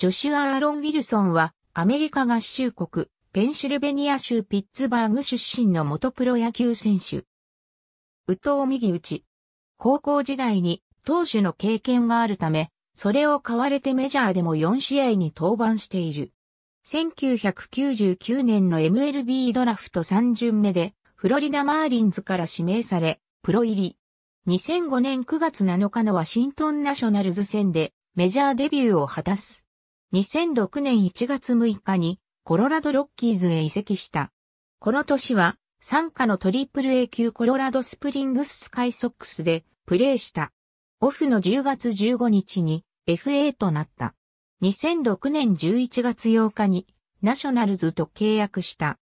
ジョシュア・アーロン・ウィルソンは、アメリカ合衆国、ペンシルベニア州ピッツバーグ出身の元プロ野球選手。右投右打ち。高校時代に投手の経験があるため、それを買われてメジャーでも4試合に登板している。1999年の MLB ドラフト3巡目で、フロリダ・マーリンズから指名され、プロ入り。2005年9月7日のワシントンナショナルズ戦でメジャーデビューを果たす。2006年1月6日にコロラドロッキーズへ移籍した。この年は、参加のトリプル A 級コロラドスプリングススカイソックスでプレーした。オフの10月15日に FA となった。2006年11月8日にナショナルズと契約した。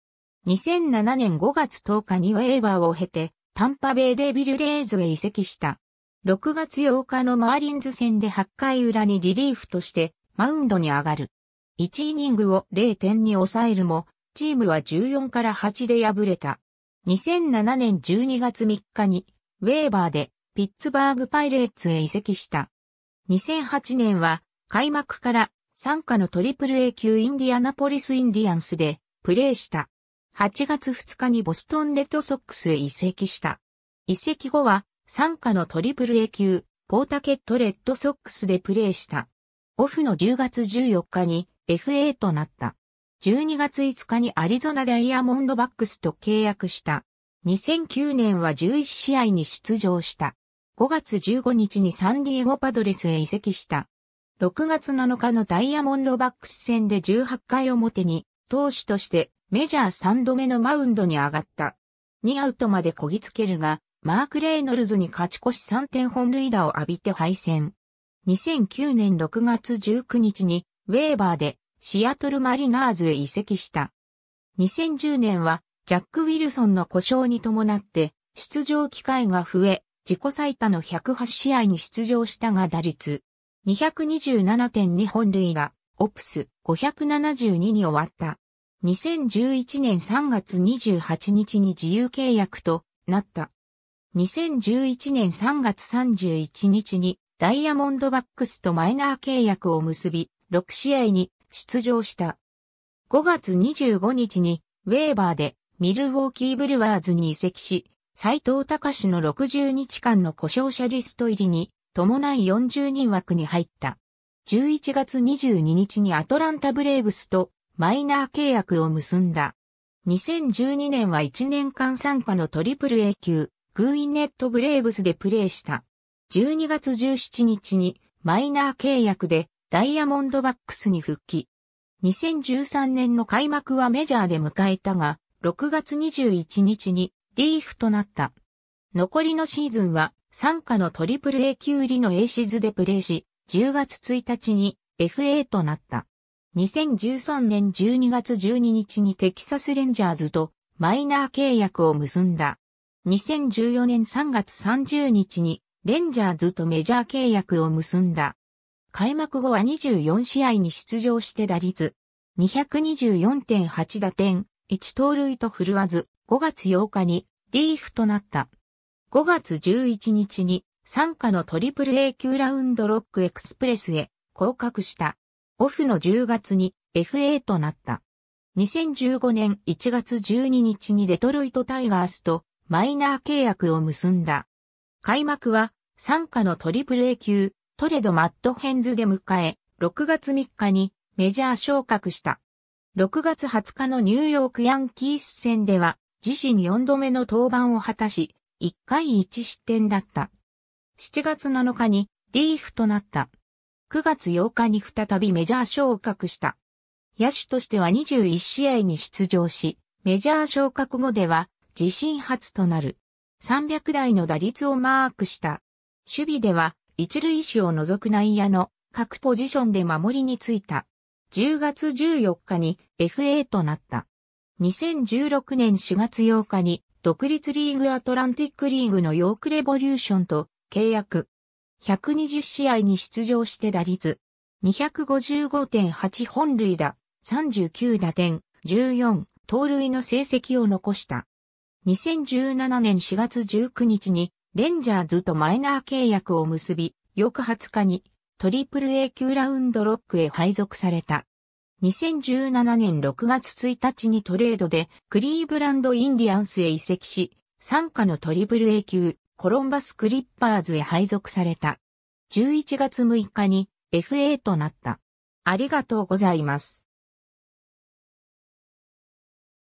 2007年5月10日にウェーバーを経てタンパベイデビルレーズへ移籍した。6月8日のマーリンズ戦で8回裏にリリーフとしてマウンドに上がる。1イニングを0点に抑えるも、チームは14から8で敗れた。2007年12月3日に、ウェーバーでピッツバーグパイレーツへ移籍した。2008年は開幕から参加のトリプル A 級インディアナポリスインディアンスでプレーした。8月2日にボストンレッドソックスへ移籍した。移籍後は参加のトリプル A 級ポータケットレッドソックスでプレーした。オフの10月14日に FA となった。12月5日にアリゾナダイヤモンドバックスと契約した。2009年は11試合に出場した。5月15日にサンディエゴパドレスへ移籍した。6月7日のダイヤモンドバックス戦で18回表に投手としてメジャー3度目のマウンドに上がった。2アウトまでこぎつけるが、マーク・レイノルズに勝ち越し3点本塁打を浴びて敗戦。2009年6月19日にウェーバーでシアトルマリナーズへ移籍した。2010年はジャック・ウィルソンの故障に伴って出場機会が増え、自己最多の108試合に出場したが打率227.2本塁打、オプス572に終わった。2011年3月28日に自由契約となった。2011年3月31日にダイヤモンドバックスとマイナー契約を結び、6試合に出場した。5月25日に、ウェーバーでミルウォーキーブルワーズに移籍し、斎藤隆の60日間の故障者リスト入りに伴い40人枠に入った。11月22日にアトランタブレーブスとマイナー契約を結んだ。2012年は1年間参加のトリプル A 級、グーインネットブレーブスでプレーした。12月17日にマイナー契約でダイヤモンドバックスに復帰。2013年の開幕はメジャーで迎えたが、6月21日にリーフとなった。残りのシーズンは、参加のトリプル A 級入りの A シズでプレーし、10月1日に FA となった。2013年12月12日にテキサスレンジャーズとマイナー契約を結んだ。2014年3月30日にレンジャーズとメジャー契約を結んだ。開幕後は24試合に出場して打率224.8打点、1盗塁と振るわず、5月8日にリーフとなった。5月11日に参加のトリプル A 級ラウンドロックエクスプレスへ降格した。オフの10月に FA となった。2015年1月12日にデトロイトタイガースとマイナー契約を結んだ。開幕は、参加のトリプル A 級、トレド・マット・ヘンズで迎え、6月3日にメジャー昇格した。6月20日のニューヨークヤンキース戦では、自身4度目の登板を果たし、1回1失点だった。7月7日にリーフとなった。9月8日に再びメジャー昇格した。野手としては21試合に出場し、メジャー昇格後では自身初となる300台の打率をマークした。守備では、一塁手を除く内野の各ポジションで守りについた。10月14日に FA となった。2016年4月8日に独立リーグアトランティックリーグのヨークレボリューションと契約。120試合に出場して打率。255.8本塁打、39打点、14盗塁の成績を残した。2017年4月19日にレンジャーズとマイナー契約を結び、翌20日にトリプル A 級ラウンドロックへ配属された。2017年6月1日にトレードでクリーブランドインディアンスへ移籍し、参加のトリプル A 級コロンバスクリッパーズへ配属された。11月6日に FA となった。ありがとうございます。